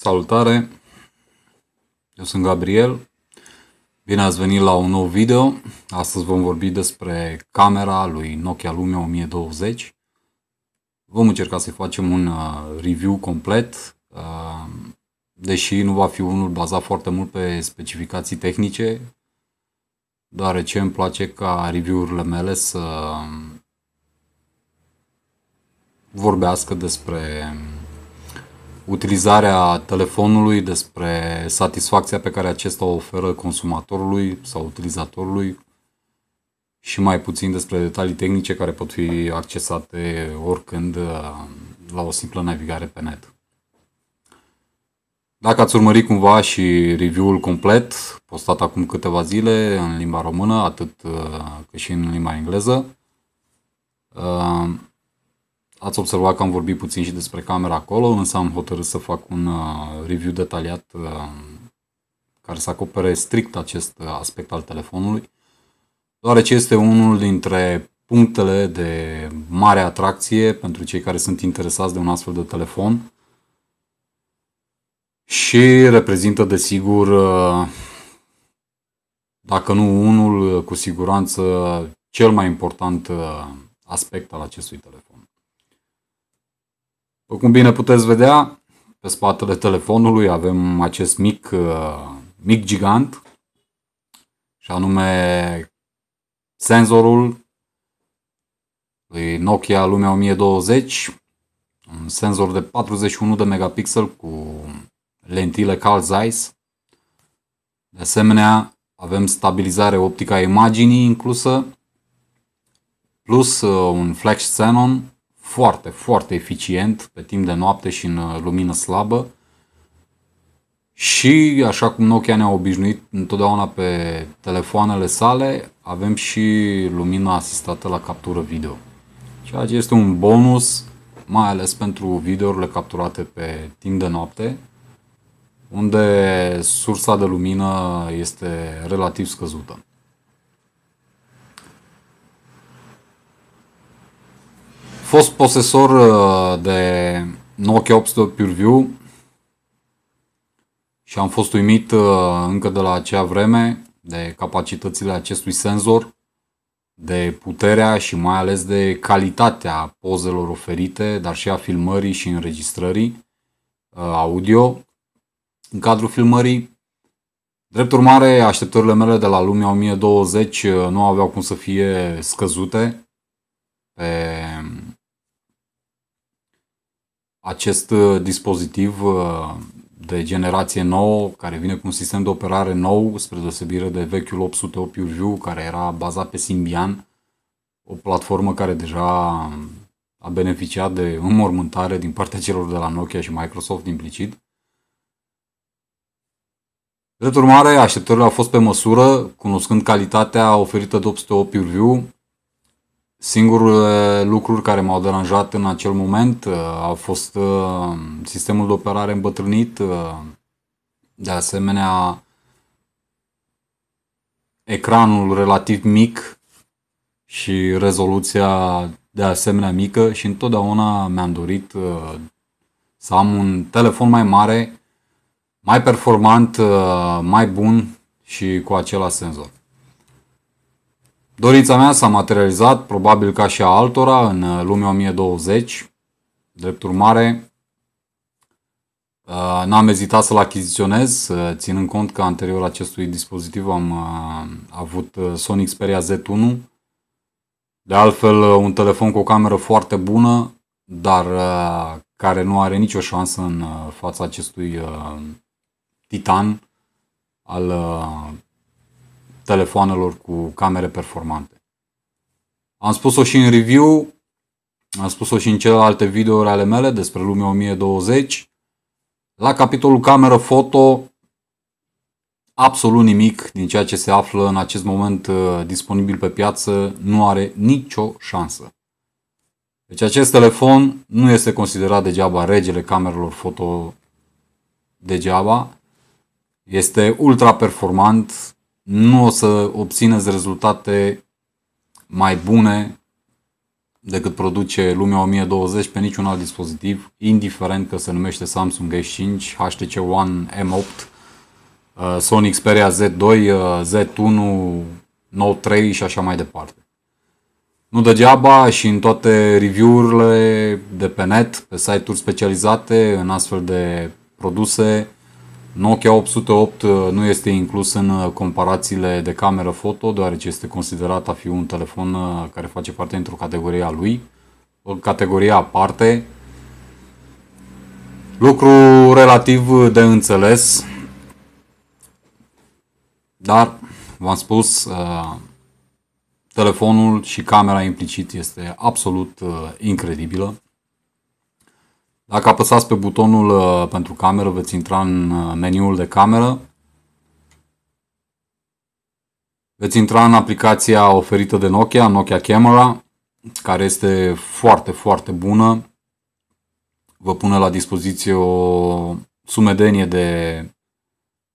Salutare! Eu sunt Gabriel. Bine ați venit la un nou video. Astăzi vom vorbi despre camera lui Nokia Lumia 1020. Vom încerca să facem un uh, review complet, uh, deși nu va fi unul bazat foarte mult pe specificații tehnice, deoarece îmi place ca review-urile mele să vorbească despre utilizarea telefonului, despre satisfacția pe care acesta o oferă consumatorului sau utilizatorului și mai puțin despre detalii tehnice care pot fi accesate oricând uh, la o simplă navigare pe net. Dacă ați urmărit cumva și review-ul complet, postat acum câteva zile în limba română, atât uh, cât și în limba engleză, uh, Ați observat că am vorbit puțin și despre camera acolo, însă am hotărât să fac un uh, review detaliat uh, care să acopere strict acest uh, aspect al telefonului, deoarece este unul dintre punctele de mare atracție pentru cei care sunt interesați de un astfel de telefon și reprezintă desigur, dacă nu unul, cu siguranță cel mai important aspect al acestui telefon. După cum bine puteți vedea, pe spatele telefonului avem acest mic, uh, mic gigant și anume senzorul lui Nokia Lumea 1020, un senzor de 41 de megapixel cu lentile Carl Zeiss. De asemenea, avem stabilizare optică a imaginii inclusă, plus uh, un flash xenon foarte, foarte eficient pe timp de noapte și în uh, lumină slabă. Și așa cum Nokia ne-a obișnuit întotdeauna pe telefoanele sale, avem și lumina asistată la captură video. Ceea ce este un bonus, mai ales pentru videourile capturate pe timp de noapte, unde sursa de lumină este relativ scăzută. fost posesor uh, de Nokia 800 PureView și am fost uimit uh, încă de la acea vreme de capacitățile acestui senzor, de puterea și mai ales de calitatea pozelor oferite, dar și a filmării și înregistrării uh, audio în cadrul filmării. Drept urmare, așteptările mele de la lumea 1020 nu aveau cum să fie scăzute pe acest uh, dispozitiv uh, de generație nouă, care vine cu un sistem de operare nou, spre deosebire de vechiul 808 UView, care era bazat pe Symbian, o platformă care deja a beneficiat de înmormântare din partea celor de la Nokia și Microsoft implicit. Drept urmare, așteptările au fost pe măsură, cunoscând calitatea oferită de 808 PureView, Singurele lucruri care m-au deranjat în acel moment uh, a fost uh, sistemul de operare îmbătrânit, uh, de asemenea ecranul relativ mic și rezoluția de asemenea mică și întotdeauna mi-am dorit să am un telefon mai mare, mai performant, mai bun și cu același senzor. Dorința mea s-a materializat, probabil ca și a altora, în uh, lumea 1020. Drept urmare, uh, n-am ezitat să-l achiziționez, uh, ținând cont că anterior acestui dispozitiv am avut Sony Xperia Z1. De altfel, un telefon cu o cameră foarte bună, dar care nu are nicio șansă în fața acestui titan al telefoanelor cu camere performante. Am spus-o și în review, am spus-o și în celelalte videouri ale mele despre lumea 1020. La capitolul cameră foto, absolut nimic din ceea ce se află în acest moment uh, disponibil pe piață nu are nicio șansă. Deci acest telefon nu este considerat degeaba regele camerelor foto degeaba. Este ultra performant, nu o să obțineți rezultate mai bune decât produce lumea 1020 pe niciun alt dispozitiv, indiferent că se numește Samsung S5, HTC One M8, uh, Sony Xperia Z2, uh, Z1, Note 3 și așa mai departe. Nu degeaba și în toate review-urile de pe net, pe site-uri specializate în astfel de produse, Nokia 808 uh, nu este inclus în uh, comparațiile de cameră foto, deoarece este considerat a fi un telefon uh, care face parte într-o categorie a lui, o categorie aparte. Lucru relativ de înțeles, dar, v-am spus, telefonul și camera implicit este absolut incredibilă. Dacă apăsați pe butonul uh, pentru cameră, veți intra în uh, meniul de cameră. Veți intra în aplicația oferită de Nokia, Nokia Camera, care este foarte, foarte bună. Vă pune la dispoziție o sumedenie de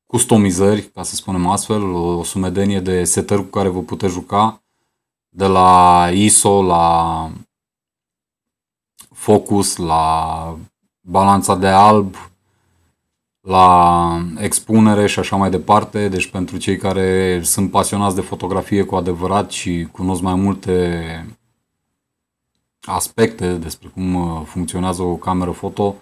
customizări, ca să spunem astfel, o sumedenie de setări cu care vă puteți juca, de la ISO la Focus, la balanța de alb, la expunere și așa mai departe. Deci pentru cei care sunt pasionați de fotografie cu adevărat și cunosc mai multe aspecte despre cum uh, funcționează o cameră foto,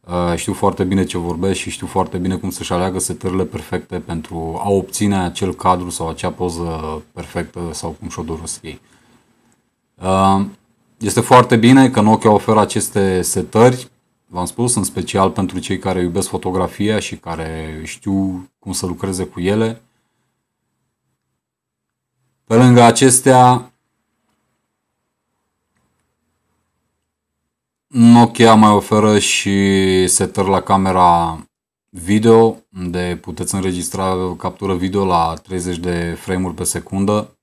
uh, știu foarte bine ce vorbesc și știu foarte bine cum să-și aleagă setările perfecte pentru a obține acel cadru sau acea poză perfectă sau cum și-o doresc ei. Uh, este foarte bine că Nokia oferă aceste setări, v-am spus, în special pentru cei care iubesc fotografia și care știu cum să lucreze cu ele. Pe lângă acestea, Nokia mai oferă și setări la camera video, unde puteți înregistra captură video la 30 de frame-uri pe secundă,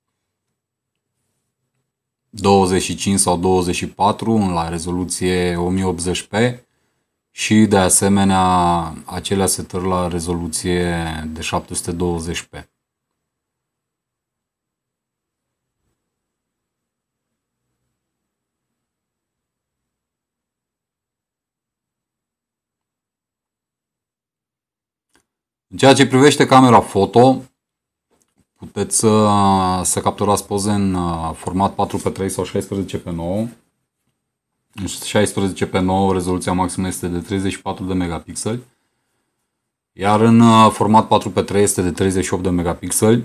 25 sau 24 la rezoluție 1080p și de asemenea acelea setări la rezoluție de 720p. În ceea ce privește camera foto, Puteți să, uh, să capturați poze în uh, format 4 x 3 sau 16 x 9 în 16 x 9 rezoluția maximă este de 34 de megapixeli, iar în uh, format 4 x 3 este de 38 de megapixeli.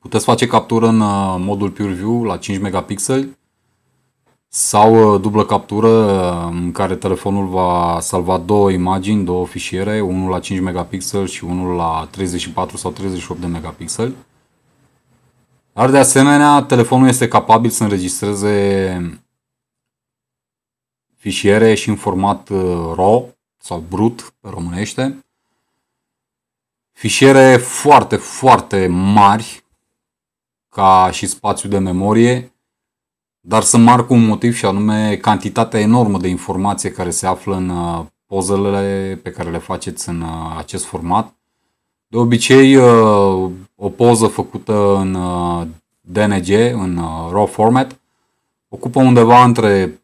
Puteți face captură în modul PureView la 5 megapixeli sau uh, dublă captură uh, în care telefonul va salva două imagini, două fișiere, unul la 5 megapixel și unul la 34 sau 38 de megapixel. Dar de asemenea, telefonul este capabil să înregistreze fișiere și în format uh, RAW sau brut pe românește. Fișiere foarte, foarte mari ca și spațiu de memorie, dar să marc un motiv și anume cantitatea enormă de informație care se află în uh, pozele pe care le faceți în uh, acest format. De obicei, uh, o poză făcută în DNG, în RAW format, ocupă undeva între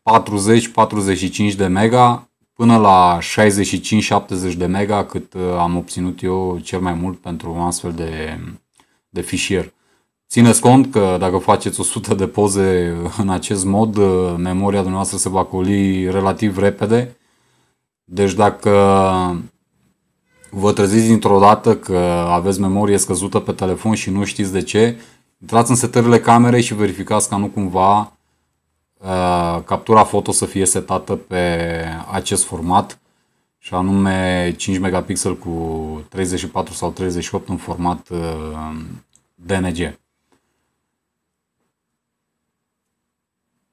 40-45 de mega până la 65-70 de mega cât am obținut eu cel mai mult pentru un astfel de, de fișier. Țineți cont că dacă faceți 100 de poze în acest mod, uh, memoria dumneavoastră se va coli relativ repede. Deci dacă vă treziți dintr-o dată că aveți memorie scăzută pe telefon și nu știți de ce, intrați în setările camerei și verificați ca nu cumva uh, captura foto să fie setată pe acest format și anume 5 megapixel cu 34 sau 38 în format uh, DNG.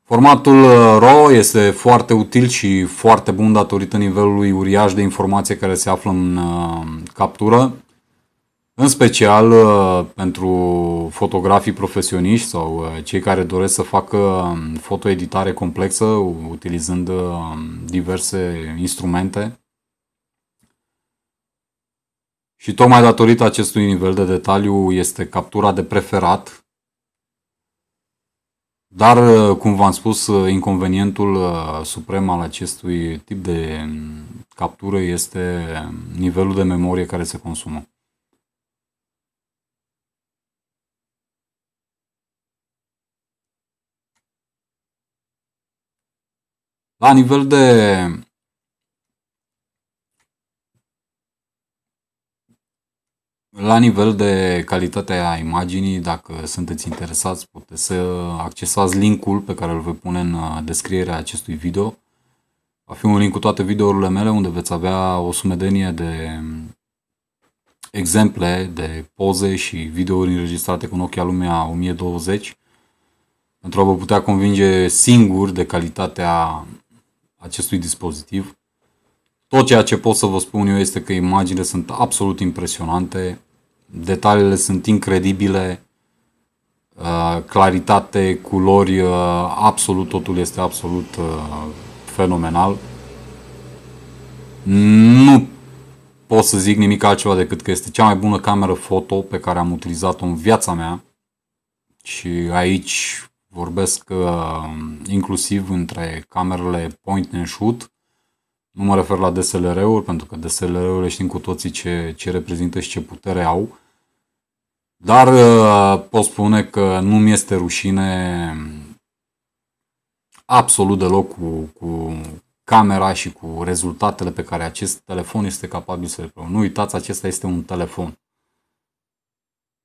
Formatul uh, RAW este foarte util și foarte bun datorită nivelului uriaș de informație care se află în uh, captură, în special uh, pentru fotografii profesioniști sau cei care doresc să facă um, fotoeditare complexă utilizând diverse instrumente. Și tocmai datorită acestui nivel de detaliu este captura de preferat dar, uh, cum v-am spus, uh, inconvenientul uh, suprem al acestui tip de mm, captură este mm, nivelul de memorie care se consumă. La nivel de La nivel de calitatea imaginii, dacă sunteți interesați, puteți să accesați linkul pe care îl voi pune în uh, descrierea acestui video. Va fi un link cu toate videourile mele unde veți avea o sumedenie de um, exemple de poze și videouri înregistrate cu Nokia Lumia 1020 pentru a vă putea convinge singur de calitatea acestui dispozitiv. Tot ceea ce pot să vă spun eu este că imaginile sunt absolut impresionante detaliile sunt incredibile, uh, claritate, culori, uh, absolut totul este absolut uh, fenomenal. Nu pot să zic nimic altceva decât că este cea mai bună cameră foto pe care am utilizat-o în viața mea și aici vorbesc inclusiv între camerele point and shoot, nu mă refer la DSLR-uri, pentru că DSLR-urile știm cu toții ce, ce reprezintă și ce putere au, dar uh, pot spune că nu mi este rușine absolut deloc cu, cu camera și cu rezultatele pe care acest telefon este capabil să le producă. Nu uitați, acesta este un telefon.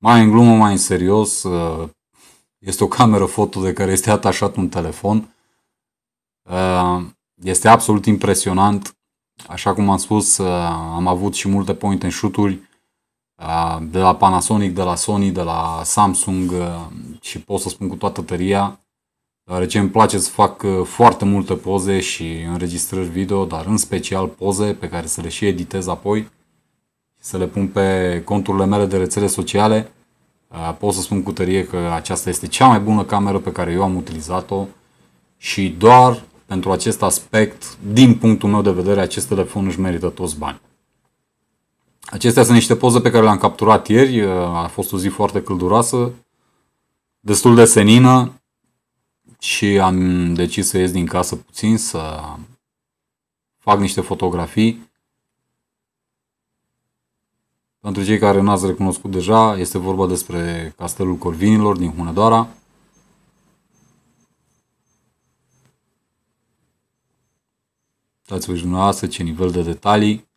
Mai în glumă, mai în serios, uh, este o cameră foto de care este atașat un telefon. Uh, este absolut impresionant. Așa cum am spus, am avut și multe point and shoot-uri de la Panasonic, de la Sony, de la Samsung uh, și pot să spun cu toată tăria, deoarece îmi place să fac uh, foarte multe poze și înregistrări video, dar în special poze pe care să le și editez apoi și să le pun pe conturile mele de rețele sociale. Uh, pot să spun cu tărie că aceasta este cea mai bună cameră pe care eu am utilizat-o și doar pentru acest aspect, din punctul meu de vedere, acest telefon își merită toți bani. Acestea sunt niște poze pe care le-am capturat ieri. Uh, a fost o zi foarte călduroasă, destul de senină și am decis să ies din casă puțin, să fac niște fotografii. Pentru cei care nu ați recunoscut deja, este vorba despre Castelul Corvinilor din Hunedoara. Dați-vă și dumneavoastră ce nivel de detalii.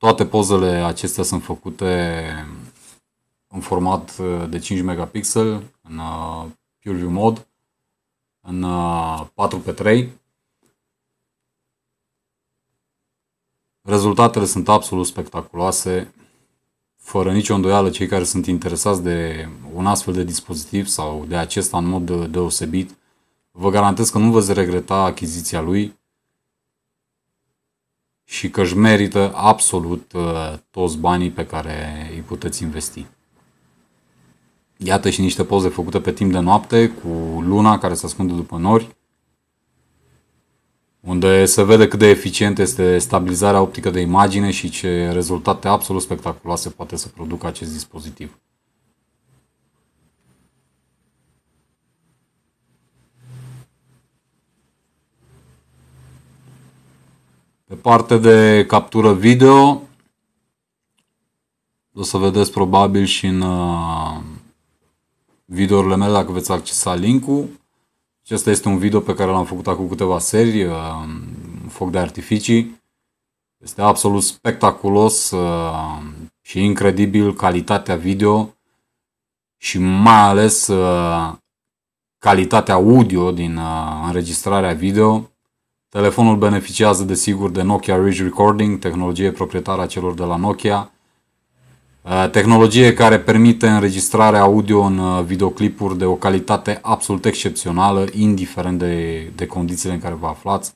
Toate pozele acestea sunt făcute în format uh, de 5 megapixel, în uh, PureView mod, în 4x3. Uh, Rezultatele sunt absolut spectaculoase. Fără nicio îndoială, cei care sunt interesați de un astfel de dispozitiv sau de acesta în mod deosebit, vă garantez că nu veți regreta achiziția lui și că își merită absolut uh, toți banii pe care îi puteți investi. Iată și niște poze făcute pe timp de noapte cu luna care se ascunde după nori, unde se vede cât de eficient este stabilizarea optică de imagine și ce rezultate absolut spectaculoase poate să producă acest dispozitiv. Pe parte de captură video, o să vedeți probabil și în uh, videourile mele dacă veți accesa linkul. Acesta este un video pe care l-am făcut acum câteva seri, uh, foc de artificii. Este absolut spectaculos uh, și incredibil calitatea video și mai ales calitatea audio din înregistrarea video Telefonul beneficiază desigur de Nokia Ridge Recording, tehnologie proprietară a celor de la Nokia, tehnologie care permite înregistrarea audio în videoclipuri de o calitate absolut excepțională, indiferent de, de condițiile în care vă aflați.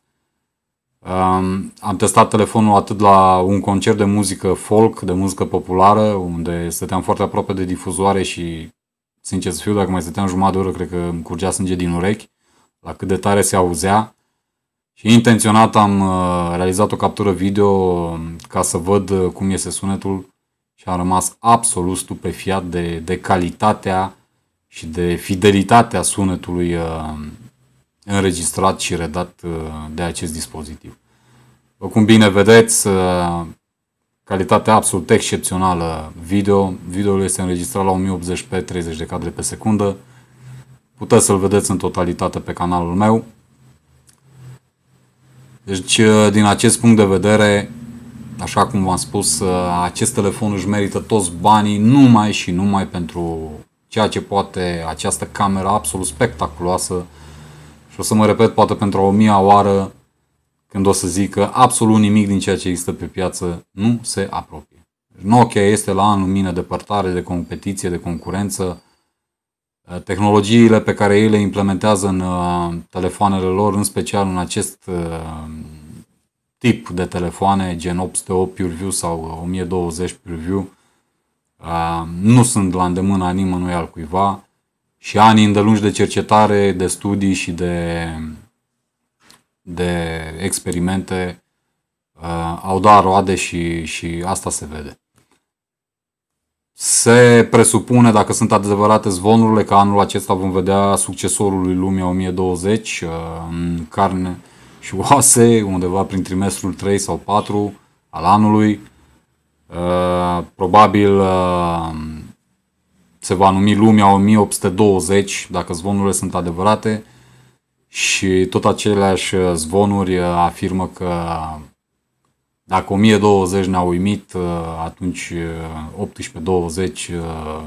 Um, am testat telefonul atât la un concert de muzică folk, de muzică populară, unde stăteam foarte aproape de difuzoare și, sincer să fiu, dacă mai stăteam jumătate de oră, cred că îmi curgea sânge din urechi, la cât de tare se auzea. Și intenționat am uh, realizat o captură video um, ca să văd uh, cum iese sunetul și am rămas absolut stupefiat de, de calitatea și de fidelitatea sunetului uh, înregistrat și redat de acest dispozitiv. Vă cum bine vedeți, calitatea absolut excepțională video. Videoul este înregistrat la 1080p 30 de cadre pe secundă. Puteți să-l vedeți în totalitate pe canalul meu. Deci, uh, din acest punct de vedere, așa cum v-am spus, uh, acest telefon își merită toți banii numai și numai pentru ceea ce poate această cameră absolut spectaculoasă și o să mă repet poate pentru o mie oară când o să zic că absolut nimic din ceea ce există pe piață nu se apropie. Nokia este la an lumină depărtare de competiție, de concurență, tehnologiile pe care ei le implementează în uh, telefoanele lor, în special în acest uh, tip de telefoane, gen 808 PureView sau 1020 uh, PureView, nu sunt la îndemâna nimănui cuiva. și ani îndelungi de cercetare, de studii și de, de experimente au dat roade și, și asta se vede. Se presupune, dacă sunt adevărate zvonurile, că anul acesta vom vedea succesorul lui Lumia 1020 uh, în carne și oase, undeva prin trimestrul 3 sau 4 al anului. Uh, probabil uh, se va numi Lumia 1820, dacă zvonurile sunt adevărate. Și tot aceleași zvonuri afirmă că dacă 1020 ne-a uimit, uh, atunci 1820 uh, uh,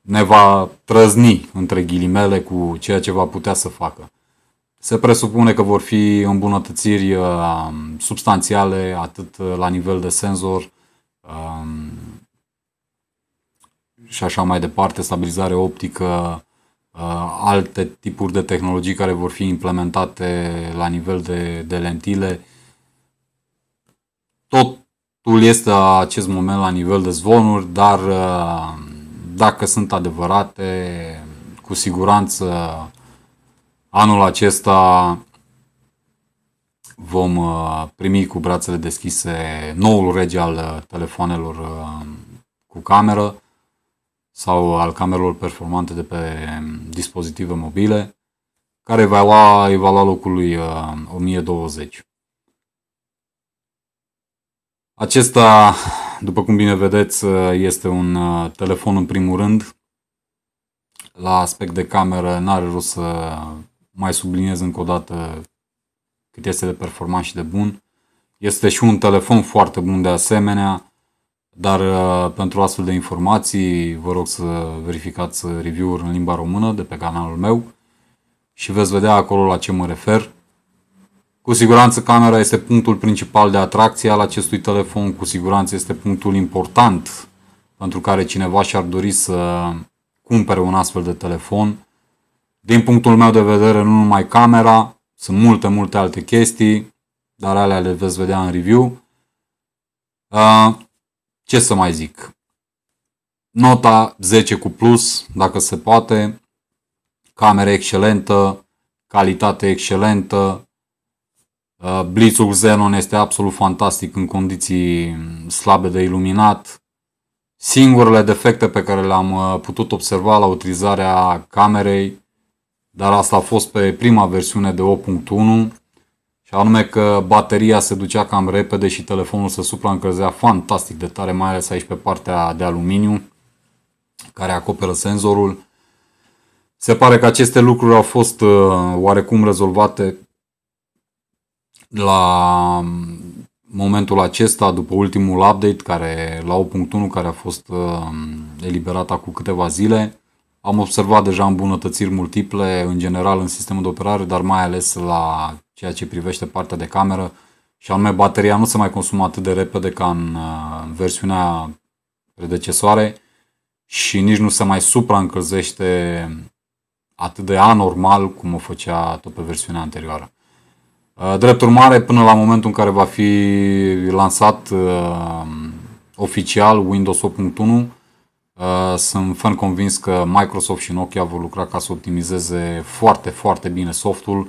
ne va trăzni, între ghilimele, cu ceea ce va putea să facă. Se presupune că vor fi îmbunătățiri substanțiale, atât la nivel de senzor, um, și așa mai departe, stabilizare optică, alte tipuri de tehnologii care vor fi implementate la nivel de, de lentile, Totul este acest moment la nivel de zvonuri, dar uh, dacă sunt adevărate, cu siguranță anul acesta vom uh, primi cu brațele deschise noul rege al uh, telefonelor cu cameră sau al camerelor performante de pe um, dispozitive mobile, care va lua, va lua locul lui 1020. Acesta, după cum bine vedeți, este un uh, telefon în primul rând. La aspect de cameră n-are rost să mai subliniez încă o dată cât este de performant și de bun. Este și un telefon foarte bun de asemenea, dar uh, pentru astfel de informații vă rog să verificați review-uri în limba română de pe canalul meu și veți vedea acolo la ce mă refer. Cu siguranță camera este punctul principal de atracție al acestui telefon, cu siguranță este punctul important pentru care cineva și-ar dori să cumpere un astfel de telefon. Din punctul meu de vedere, nu numai camera, sunt multe, multe alte chestii, dar alea le veți vedea în review. Uh, ce să mai zic? Nota 10 cu plus, dacă se poate, Camera excelentă, calitate excelentă, Uh, Blitzul Xenon este absolut fantastic în condiții slabe de iluminat. Singurele defecte pe care le-am uh, putut observa la utilizarea camerei, dar asta a fost pe prima versiune de 8.1, și anume că bateria se ducea cam repede și telefonul se supraîncălzea fantastic de tare, mai ales aici pe partea de aluminiu care acoperă senzorul. Se pare că aceste lucruri au fost uh, oarecum rezolvate la mm, momentul acesta, după ultimul update care la 8.1 care a fost uh, eliberat acum câteva zile, am observat deja îmbunătățiri multiple în general în sistemul de operare, dar mai ales la ceea ce privește partea de cameră și anume bateria nu se mai consumă atât de repede ca în uh, versiunea predecesoare și nici nu se mai supraîncălzește atât de anormal cum o făcea tot pe versiunea anterioară. Uh, drept urmare, până la momentul în care va fi lansat uh, oficial Windows 8.1, uh, sunt fan convins că Microsoft și Nokia vor lucra ca să optimizeze foarte, foarte bine softul.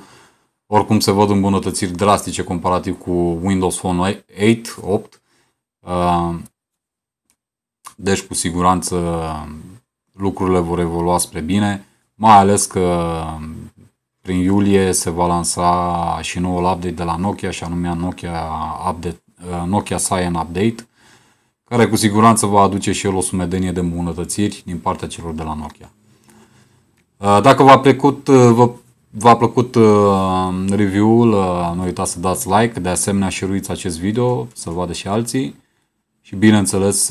Oricum se văd îmbunătățiri drastice comparativ cu Windows Phone 8, 8. Uh, deci cu siguranță lucrurile vor evolua spre bine, mai ales că prin iulie se va lansa și noul update de la Nokia, și anume Nokia, update, uh, Nokia Cyan Update, care cu siguranță va aduce și el o sumedenie de îmbunătățiri din partea celor de la Nokia. Uh, dacă v-a plăcut, uh, v-a plăcut review-ul, nu uitați să dați like, de asemenea șeruiți acest video, să vadă și alții. Și bineînțeles,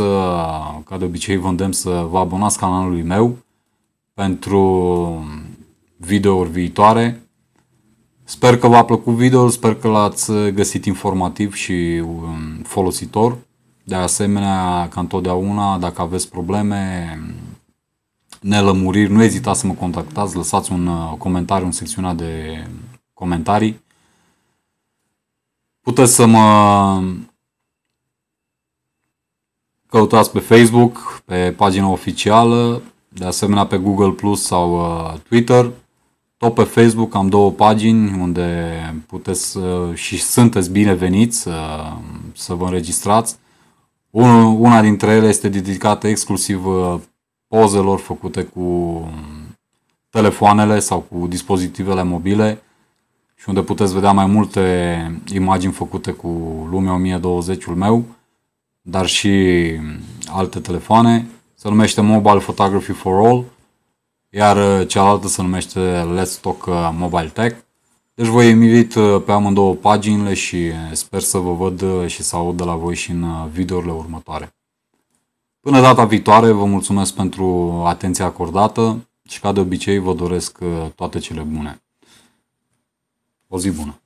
ca de obicei, vă îndemn să vă abonați canalului meu pentru videouri viitoare. Sper că v-a plăcut video, sper că l-ați găsit informativ și um, folositor. De asemenea, ca întotdeauna, dacă aveți probleme, nelămuriri, nu ezitați să mă contactați, lăsați un uh, comentariu în secțiunea de comentarii. Puteți să mă căutați pe Facebook, pe pagina oficială, de asemenea pe Google Plus sau uh, Twitter. Tot pe Facebook am două pagini unde puteți uh, și sunteți bineveniți uh, să vă înregistrați. Una dintre ele este dedicată exclusiv uh, pozelor făcute cu um, telefoanele sau cu dispozitivele mobile și unde puteți vedea mai multe imagini făcute cu Lumea 1020-ul meu, dar și um, alte telefoane. Se numește Mobile Photography for All iar uh, cealaltă se numește Let's Talk uh, Mobile Tech. Deci vă invit uh, pe amândouă paginile și sper să vă văd și să aud de la voi și în videourile următoare. Până data viitoare, vă mulțumesc pentru atenția acordată și ca de obicei vă doresc toate cele bune. O zi bună!